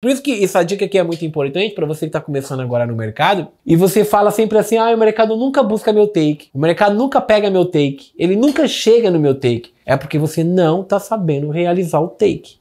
Por isso que essa dica aqui é muito importante para você que está começando agora no mercado e você fala sempre assim: ah, o mercado nunca busca meu take, o mercado nunca pega meu take, ele nunca chega no meu take. É porque você não está sabendo realizar o take.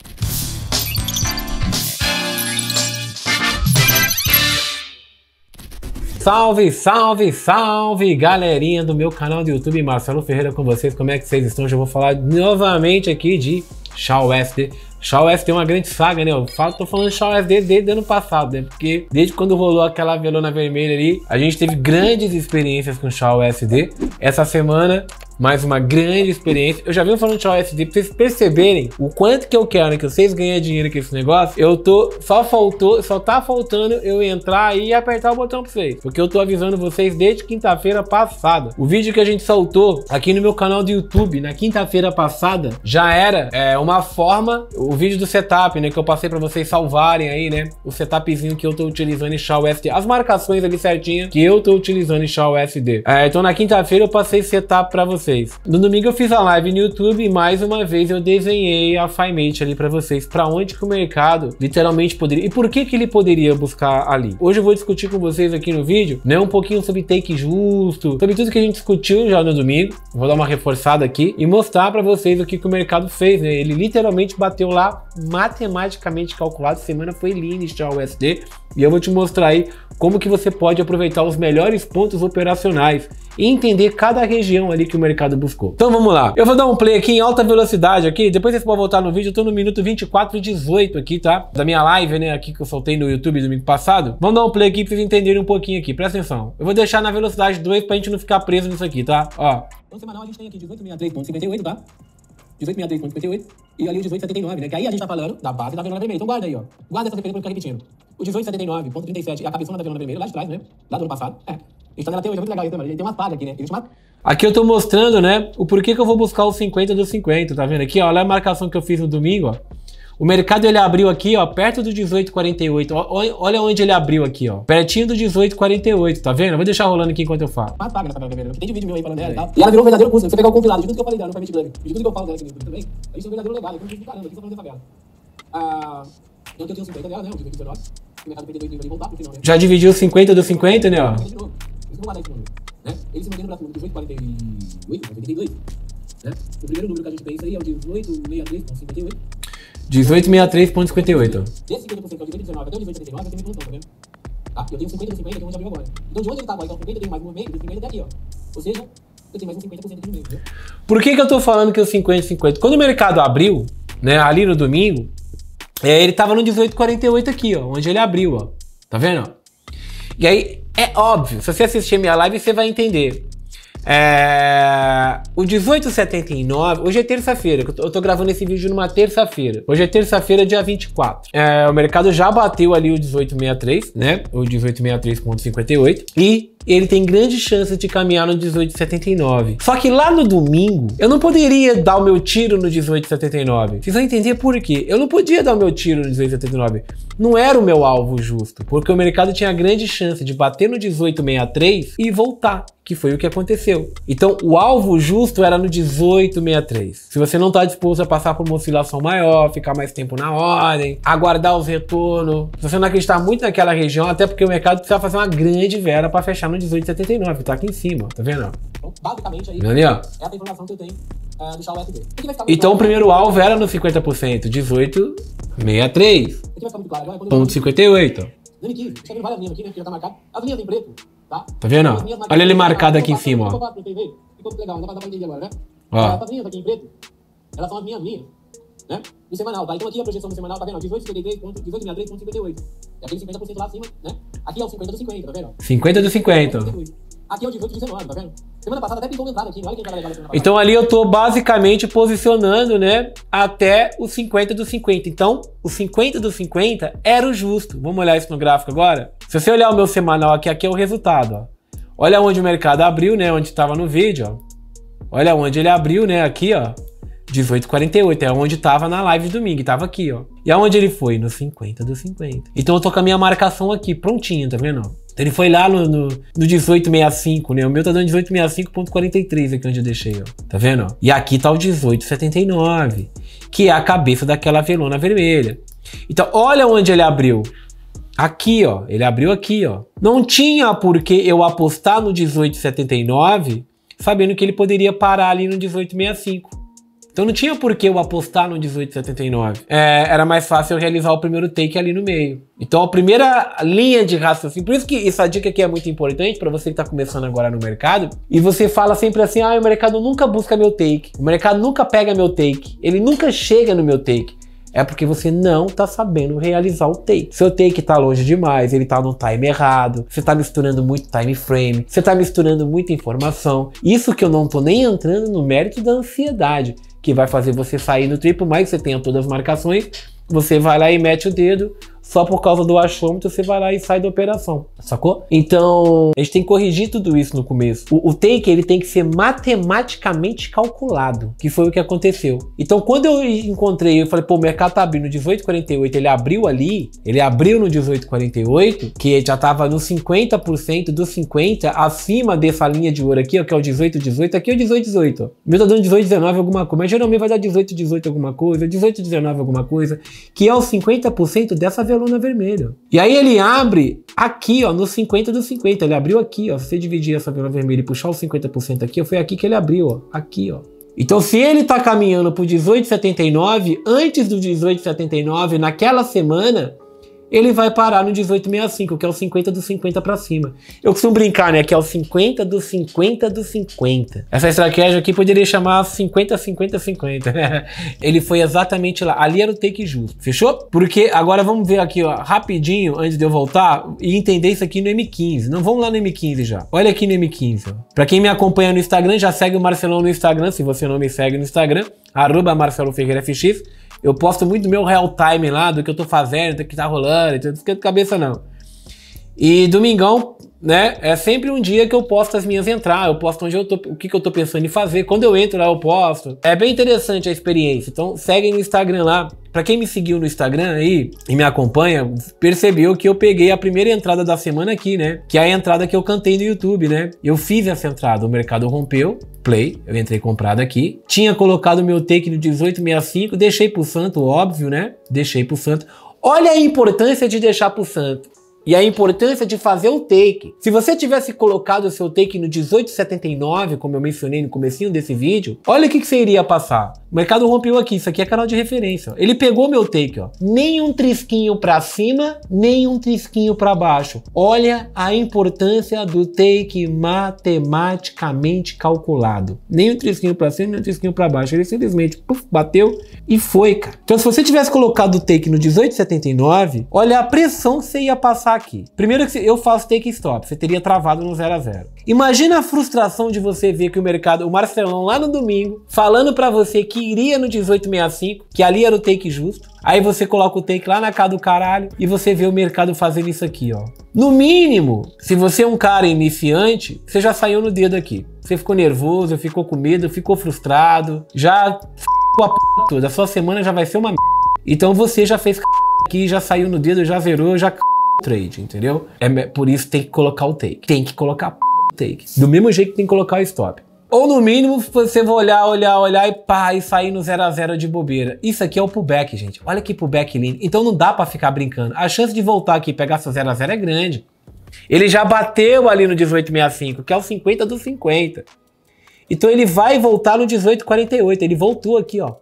Salve, salve, salve, galerinha do meu canal do YouTube, Marcelo Ferreira com vocês. Como é que vocês estão? Já vou falar novamente aqui de Shaw FD Shaw tem uma grande saga, né? Eu falo, tô falando de desde, desde ano passado, né? Porque desde quando rolou aquela velona vermelha ali, a gente teve grandes experiências com Shaw SD. Essa semana mais uma grande experiência. Eu já vim falando de OSD pra vocês perceberem o quanto que eu quero né, que vocês ganhem dinheiro com esse negócio. Eu tô, só faltou, só tá faltando eu entrar e apertar o botão pra vocês, porque eu tô avisando vocês desde quinta-feira passada. O vídeo que a gente soltou aqui no meu canal do YouTube na quinta-feira passada já era é, uma forma, o vídeo do setup, né, que eu passei pra vocês salvarem aí, né, o setupzinho que eu tô utilizando em Shaw SD, as marcações ali certinha que eu tô utilizando em Shaw SD. É, então na quinta-feira eu passei setup pra vocês vocês. No domingo eu fiz a live no YouTube e mais uma vez eu desenhei a Fimente ali para vocês, para onde que o mercado literalmente poderia e por que que ele poderia buscar ali. Hoje eu vou discutir com vocês aqui no vídeo, né, um pouquinho sobre take justo, sobre tudo que a gente discutiu já no domingo. Vou dar uma reforçada aqui e mostrar para vocês o que que o mercado fez, né? Ele literalmente bateu lá matematicamente calculado, semana foi linear já o USD e eu vou te mostrar aí como que você pode aproveitar os melhores pontos operacionais e entender cada região ali que o mercado buscou. Então vamos lá. Eu vou dar um play aqui em alta velocidade aqui, depois vocês podem voltar no vídeo, eu tô no minuto 24 e 18 aqui, tá? Da minha live, né, aqui que eu soltei no YouTube domingo passado. Vamos dar um play aqui pra vocês entenderem um pouquinho aqui, presta atenção. Eu vou deixar na velocidade 2 pra gente não ficar preso nisso aqui, tá? Ó. Então semanal a gente tem aqui 1863.58, tá? 1863.58 e ali o 1879, né? Que aí a gente tá falando da base da vela vermelha. Então guarda aí, ó. Guarda essa referência pra não ficar repetindo. O 1879.37 é a cabeçona da Verona Vermelha, lá de trás, né? Lá do ano passado. É. Ele está nela até hoje, é muito legal isso, mano. Ele tem umas página aqui, né? Existe uma... Aqui eu estou mostrando, né, o porquê que eu vou buscar os 50 dos 50, tá vendo? Aqui, ó, olha a marcação que eu fiz no domingo, ó. O mercado ele abriu aqui, ó, perto do 1848. Olha onde ele abriu aqui, ó. Pertinho do 1848, tá vendo? Eu vou deixar rolando aqui enquanto eu falo. Mas paga nessa vermelha, tem vídeo meu aí falando dela é, e tal. E ela virou um verdadeiro curso. Você pegar o compilado de tudo que eu falei dela no Family de tudo que eu falo dela aqui no também, a gente um verdadeiro legado, eu Não caramba, aqui só falando dessa favela. Ah, eu tenho 50 dela, né, o 19. Já dividiu 50 do 50, né? Ó. Ele se mantém no 82. Né? O primeiro número que a gente pensa aí é o 1863.58. 1863.58. Desse 50% até o 1889, tá vendo? Tá? Eu tenho 50 do 50 que abriu agora. Então de onde ele então 50 mais um meio, do 50 até aqui, ó. Ou seja, eu tenho mais um 50% de meio, Por que que eu tô falando que o 50 50? Quando o mercado abriu, né, ali no domingo, aí ele tava no 1848 aqui, ó, onde ele abriu, ó. Tá vendo? E aí, é óbvio, se você assistir minha live, você vai entender. É... O 1879, hoje é terça-feira, eu tô gravando esse vídeo numa terça-feira. Hoje é terça-feira, dia 24. É, o mercado já bateu ali o 1863, né? O 1863.58 e ele tem grande chance de caminhar no 1879. Só que lá no domingo, eu não poderia dar o meu tiro no 1879. Vocês vão entender por quê. Eu não podia dar o meu tiro no 1879. Não era o meu alvo justo, porque o mercado tinha grande chance de bater no 1863 e voltar que foi o que aconteceu. Então, o alvo justo era no 1863. Se você não está disposto a passar por uma oscilação maior, ficar mais tempo na ordem, aguardar os retornos, se você não acreditar muito naquela região, até porque o mercado precisa fazer uma grande vera para fechar no de 1879, tá aqui em cima, tá vendo? Então, basicamente aí, ali, ó. é a informação que eu tenho uh, do Shaw FD. Então o primeiro é alvo era no 50%, 1863. É ponto 58. Né? Tá, tá? tá vendo? Olha ele marcado aqui em cima, ó. Ó. Né? elas são as minhas linhas né? Do semanal, tá? Então aqui a projeção do semanal, tá vendo? 18,53.18,63.58. É aquele 50% lá acima, né? Aqui é o 50 do 50, tá vendo? 50 do 50. Aqui é o 18 do 19, tá vendo? Semana passada até pintou uma entrada aqui, olha que tá legal Então ali eu tô basicamente posicionando, né, até o 50 do 50. Então, o 50 do 50 era o justo. Vamos olhar isso no gráfico agora? Se você olhar o meu semanal aqui, aqui é o resultado, ó. Olha onde o mercado abriu, né, onde estava no vídeo, ó. Olha onde ele abriu, né, aqui, ó. 18,48, é onde estava na live de domingo, estava aqui, ó. E aonde ele foi? No 50 do 50. Então eu tô com a minha marcação aqui, prontinha, tá vendo? Então ele foi lá no, no, no 1865, né? O meu tá dando 1865.43 aqui onde eu deixei, ó. Tá vendo? E aqui tá o 1879, que é a cabeça daquela velona vermelha. Então olha onde ele abriu. Aqui, ó. Ele abriu aqui, ó. Não tinha por que eu apostar no 1879 sabendo que ele poderia parar ali no 1865. Então não tinha por que eu apostar no 1879. É, era mais fácil eu realizar o primeiro take ali no meio. Então a primeira linha de raciocínio, assim, por isso que essa dica aqui é muito importante para você que está começando agora no mercado, e você fala sempre assim: "Ah, o mercado nunca busca meu take. O mercado nunca pega meu take. Ele nunca chega no meu take." É porque você não tá sabendo realizar o take. Seu take tá longe demais, ele tá no time errado, você tá misturando muito time frame, você tá misturando muita informação. Isso que eu não tô nem entrando no mérito da ansiedade que vai fazer você sair no triplo, mas você tem todas as marcações, você vai lá e mete o dedo, só por causa do achômetro você vai lá e sai da operação, sacou? Então, a gente tem que corrigir tudo isso no começo. O, o, take, ele tem que ser matematicamente calculado, que foi o que aconteceu. Então, quando eu encontrei, eu falei, pô, o mercado tá abrindo 18,48, ele abriu ali, ele abriu no 18,48, que já tava no 50% dos 50, acima dessa linha de ouro aqui, ó, que é o 18,18, 18, aqui é o 18,18, 18. ó. Meu tá dando 18,19 alguma coisa, mas geralmente vai dar 18,18 18 alguma coisa, 18,19 alguma coisa, que é o 50% dessa velocidade Coluna vermelha. E aí ele abre aqui, ó, no 50 do 50. Ele abriu aqui, ó. Se você dividir essa vela vermelha e puxar os 50% aqui, foi aqui que ele abriu, ó. Aqui, ó. Então, se ele está caminhando por 18,79, antes do 18,79, naquela semana, ele vai parar no 1865, que é o 50 do 50 para cima. Eu costumo brincar, né, que é o 50 do 50 do 50. Essa estratégia aqui poderia chamar 50 50 50, né? Ele foi exatamente lá. Ali era o take justo. Fechou? Porque agora vamos ver aqui, ó, rapidinho, antes de eu voltar e entender isso aqui no M15. Não vamos lá no M15 já. Olha aqui no M15. Para quem me acompanha no Instagram, já segue o Marcelão no Instagram, se você não me segue no Instagram, arroba Marcelo Ferreira FX. Eu posto muito meu real time lá do que eu tô fazendo, do que tá rolando, então não esquenta de cabeça não. E domingão, né, é sempre um dia que eu posto as minhas entradas, eu posto onde eu tô, o que, que eu tô pensando em fazer, quando eu entro lá eu posto. É bem interessante a experiência, então seguem no Instagram lá, para quem me seguiu no Instagram aí e me acompanha, percebeu que eu peguei a primeira entrada da semana aqui, né? Que é a entrada que eu cantei no YouTube, né? Eu fiz essa entrada, o mercado rompeu, play, eu entrei comprado aqui. Tinha colocado meu take no 1865, deixei pro santo, óbvio, né? Deixei pro santo. Olha a importância de deixar pro santo e a importância de fazer o take. Se você tivesse colocado o seu take no 1879, como eu mencionei no comecinho desse vídeo, olha o que, que você iria passar. O mercado rompeu aqui, isso aqui é canal de referência. Ele pegou meu take, ó. Nem um trisquinho para cima, nem um trisquinho para baixo. Olha a importância do take matematicamente calculado. Nem um trisquinho para cima, nem um trisquinho para baixo. Ele simplesmente puff, bateu e foi, cara. Então se você tivesse colocado o take no 1879, olha a pressão que você ia passar aqui. Primeiro que eu faço take stop, você teria travado no 0 a 0. Imagina a frustração de você ver que o mercado, o Marcelão lá no domingo, falando para você que que iria no 1865, que ali era o take justo. Aí você coloca o take lá na cara do caralho e você vê o mercado fazendo isso aqui, ó. No mínimo, se você é um cara iniciante, você já saiu no dedo aqui. Você ficou nervoso, ficou com medo, ficou frustrado, já a p toda. A sua semana já vai ser uma Então você já fez c... aqui, já saiu no dedo, já zerou, já c... trade, entendeu? É por isso que tem que colocar o take. Tem que colocar p... take. Do mesmo jeito que tem que colocar o stop. Ou no mínimo, você vai olhar, olhar, olhar e pá, e sair no 0 a 0 de bobeira. Isso aqui é o pullback, gente. Olha que pullback lindo. Então não dá para ficar brincando. A chance de voltar aqui e pegar seu 0 a 0 é grande. Ele já bateu ali no 1865, que é o 50 do 50. Então ele vai voltar no 1848. Ele voltou aqui, ó.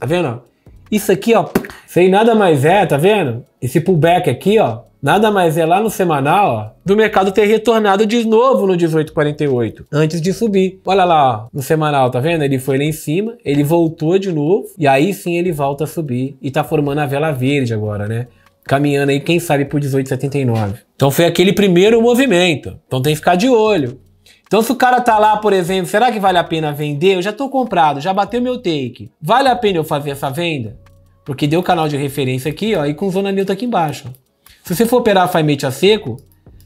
Tá vendo? Isso aqui, ó. Sem nada mais é, tá vendo? Esse pullback aqui, ó. Nada mais é lá no semanal, ó, do mercado ter retornado de novo no 1848, antes de subir. Olha lá, ó, no semanal, tá vendo? Ele foi lá em cima, ele voltou de novo, e aí sim ele volta a subir. E tá formando a vela verde agora, né? Caminhando aí, quem sabe, por 1879. Então foi aquele primeiro movimento. Então tem que ficar de olho. Então, se o cara tá lá, por exemplo, será que vale a pena vender? Eu já tô comprado, já bateu meu take. Vale a pena eu fazer essa venda? Porque deu canal de referência aqui, ó, e com zona neutra aqui embaixo. Se você for operar a FIMATE a seco,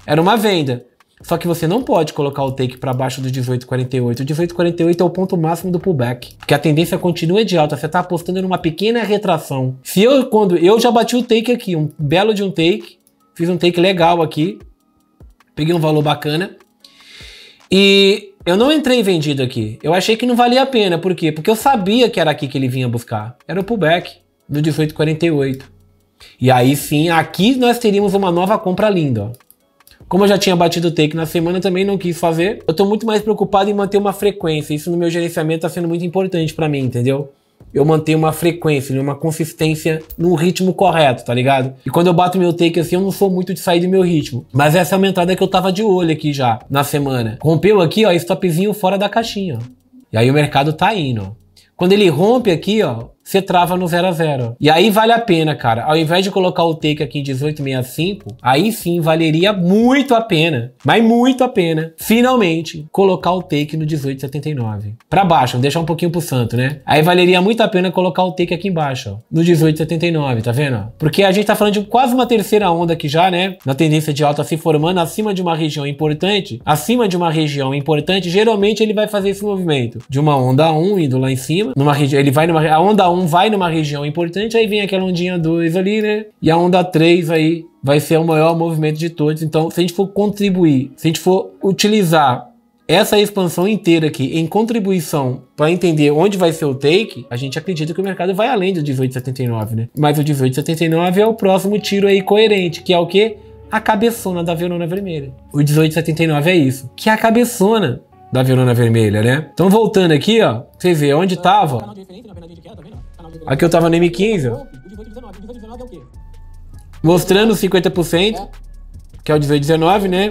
era uma venda. Só que você não pode colocar o take para baixo do 18,48. O 18,48 é o ponto máximo do pullback, porque a tendência continua de alta. Você está apostando numa pequena retração. Se eu quando eu já bati o take aqui, um belo de um take, fiz um take legal aqui, peguei um valor bacana e eu não entrei vendido aqui. Eu achei que não valia a pena, por quê? Porque eu sabia que era aqui que ele vinha buscar. Era o pullback do 18,48. E aí sim, aqui nós teríamos uma nova compra linda. Como eu já tinha batido o take na semana, também não quis fazer. Eu tô muito mais preocupado em manter uma frequência. Isso no meu gerenciamento tá sendo muito importante para mim, entendeu? Eu manter uma frequência, né? uma consistência num ritmo correto, tá ligado? E quando eu bato meu take assim, eu não sou muito de sair do meu ritmo. Mas essa é entrada que eu tava de olho aqui já, na semana. Rompeu aqui, ó, stopzinho fora da caixinha. Ó. E aí o mercado tá indo, ó. Quando ele rompe aqui, ó, você trava no 0 a 0. E aí vale a pena, cara. Ao invés de colocar o take aqui em 1865, aí sim valeria muito a pena, mas muito a pena, finalmente, colocar o take no 1879. Para baixo, deixar um pouquinho pro santo, né? Aí valeria muito a pena colocar o take aqui embaixo, ó, no 1879, tá vendo? Porque a gente tá falando de quase uma terceira onda aqui já, né? Na tendência de alta se formando acima de uma região importante, acima de uma região importante, geralmente ele vai fazer esse movimento de uma onda 1 indo lá em cima, numa região, ele vai numa a onda 1 1 vai numa região importante, aí vem aquela ondinha 2 ali, né? E a onda 3 aí vai ser o maior movimento de todos. Então, se a gente for contribuir, se a gente for utilizar essa expansão inteira aqui em contribuição para entender onde vai ser o take, a gente acredita que o mercado vai além do 18,79, né? Mas o 18,79 é o próximo tiro aí coerente, que é o quê? A cabeçona da Verona Vermelha. O 18,79 é isso. Que é a cabeçona da Verona Vermelha, né? Então, voltando aqui, ó, você vê onde tava. Tá aqui eu tava no M15, ó. É Mostrando 50%, é. que é o 1819, né?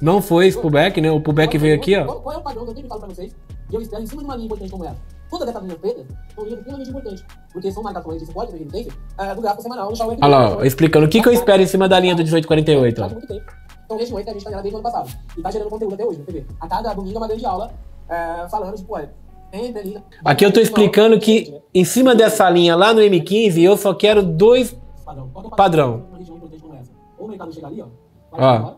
Não foi esse pullback, né? O é pullback né? veio aqui, ó. Qual é o padrão que eu falo pra vocês? eu em cima de uma linha importante como essa. Todas essas linhas pretas são linhas extremamente importantes, porque são marcações de suporte, de resistência, do gráfico semanal. Olha lá, explicando o que, que eu tá, tá. espero em cima da linha do 1848, ó. Então, Rede Moita, a gente tá nela desde o ano passado. E tá gerando conteúdo até hoje na TV. A cada domingo é uma grande aula é, falando de, tipo, pô, Aqui eu tô explicando que em cima dessa linha lá no M15, eu só quero dois padrão. É padrão? ó.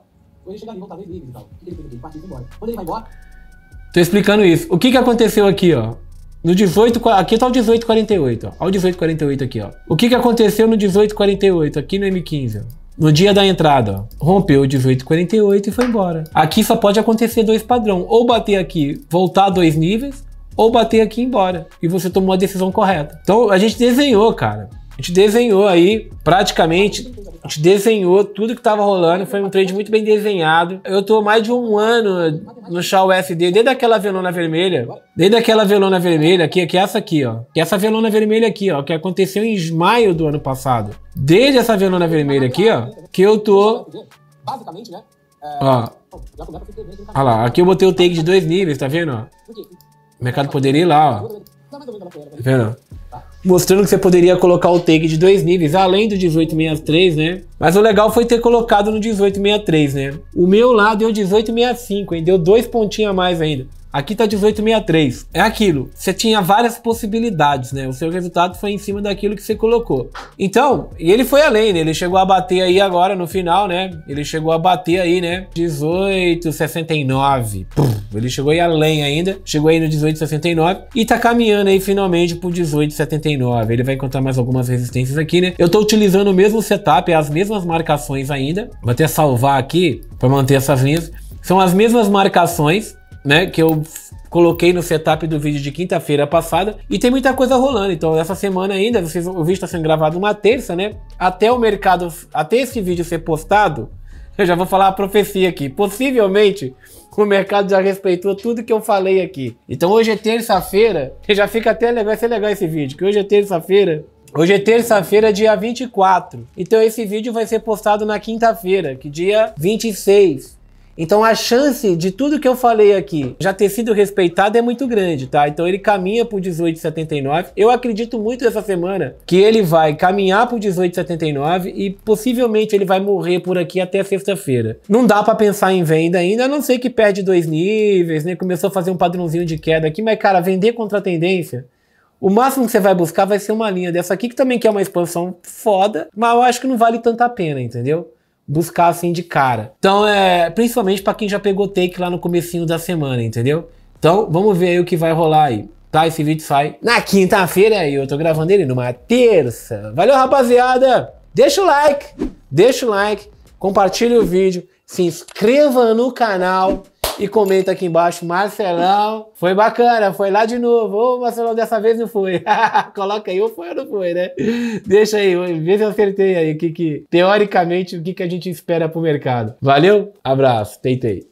Tô explicando isso. O que que aconteceu aqui, ó? No 18, aqui tá o 1848, ó. Olha o 1848 aqui, ó. O que que aconteceu no 1848, aqui no M15, ó? No dia da entrada, rompeu 18,48 e foi embora. Aqui só pode acontecer dois padrão, ou bater aqui, voltar dois níveis, ou bater aqui e ir embora. E você tomou a decisão correta. Então a gente desenhou, cara. A gente desenhou aí praticamente a gente desenhou tudo que estava rolando, foi um trade muito bem desenhado. Eu tô mais de um ano no Shaw USD, desde aquela velona vermelha, desde aquela velona vermelha aqui, que é essa aqui, ó. Que é essa velona vermelha aqui, ó, que aconteceu em maio do ano passado. Desde essa velona vermelha aqui, ó, que eu tô... Basicamente, né? É, ó. Olha lá, aqui eu botei o take de dois níveis, tá vendo? O mercado poderia ir lá, ó. Tá, né? tá vendo? Tá mostrando que você poderia colocar o take de dois níveis, além do 1863, né? Mas o legal foi ter colocado no 1863, né? O meu lá deu 1865, hein? Deu dois pontinhos a mais ainda. Aqui tá 1863. É aquilo. Você tinha várias possibilidades, né? O seu resultado foi em cima daquilo que você colocou. Então, e ele foi além, né? Ele chegou a bater aí agora no final, né? Ele chegou a bater aí, né? 1869. Ele chegou aí além ainda. Chegou aí no 1869 e tá caminhando aí finalmente pro 1879. Ele vai encontrar mais algumas resistências aqui, né? Eu tô utilizando o mesmo setup, as mesmas marcações ainda. Vou até salvar aqui para manter essas linhas. São as mesmas marcações né? Que eu coloquei no setup do vídeo de quinta-feira passada e tem muita coisa rolando. Então, essa semana ainda, vocês, o vídeo está sendo gravado uma terça, né? Até o mercado, até esse vídeo ser postado, eu já vou falar a profecia aqui. Possivelmente o mercado já respeitou tudo que eu falei aqui. Então hoje é terça-feira, já fica até legal, vai ser legal esse vídeo, que hoje é terça-feira. Hoje é terça-feira, dia 24. Então esse vídeo vai ser postado na quinta-feira, que dia 26. Então a chance de tudo que eu falei aqui já ter sido respeitado é muito grande, tá? Então ele caminha pro 1879. Eu acredito muito essa semana que ele vai caminhar pro 1879 e possivelmente ele vai morrer por aqui até sexta-feira. Não dá para pensar em venda ainda, a não ser que perde dois níveis, né? Começou a fazer um padrãozinho de queda aqui, mas cara, vender contra a tendência o máximo que você vai buscar vai ser uma linha dessa aqui, que também quer uma expansão foda, mas eu acho que não vale tanta pena, entendeu? buscar assim de cara. Então é principalmente para quem já pegou take lá no comecinho da semana, entendeu? Então vamos ver aí o que vai rolar aí. Tá, esse vídeo sai na quinta-feira e eu tô gravando ele numa terça. Valeu, rapaziada! Deixa o like, deixa o like, compartilha o vídeo, se inscreva no canal e comenta aqui embaixo, Marcelão, foi bacana, foi lá de novo. Ô, Marcelão, dessa vez não foi. Coloca aí, ou foi ou não foi, né? Deixa aí, vê se eu acertei aí o que, que teoricamente, o que, que a gente espera pro mercado. Valeu, abraço, tentei.